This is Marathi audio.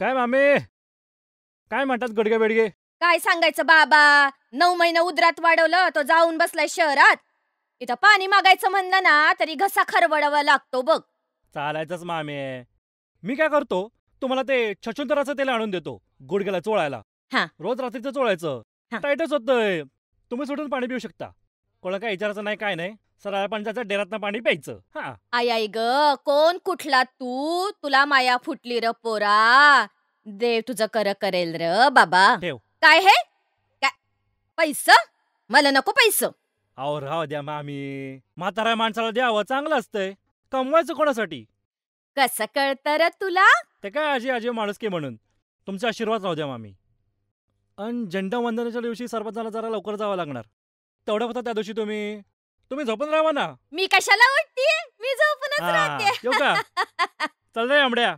काय मामे काय म्हणतात गडगे बेडगे काय सांगायचं बाबा नऊ महिना उदरात वाढवलं तो जाऊन बसलाय शहरात इथं पाणी मागायचं म्हणलं ना तरी घसा खरवडावा लागतो बघ चालायच मामे मी काय करतो तुम्हाला ते छछुंतराचं तेल आणून देतो गुडघ्याला चोळायला हा. रोज रात्रीचं चोळायचं टायटच होतंय तुम्ही सुटून पाणी पिऊ शकता कोणाला काय विचारायचं नाही काय नाही सरळ पंचाचं डेरातनं पाणी प्यायचं आई आई ग कोण कुठला तू तुला माया फुटली र पोरा देव तुझं कर करेल र बाबा ठेव काय हे काय पैस मला नको पैस अहो राव द्या मामी म्हातारा माणसाला द्यावं चांगलं असतंय कमवायचं कोणासाठी कसं कळत र तुला ते काय आजी आजी की म्हणून तुमचा आशीर्वाद राहू द्या मामी अन झेंडा वंदनाच्या दिवशी सरपंचाला जरा लवकर जावं लागणार तेवढं होता त्या दिवशी तुम्ही तुम्ही झोपून राहा ना मी कशाला उठते मी झोपूनच राहते चल रे आंबड्या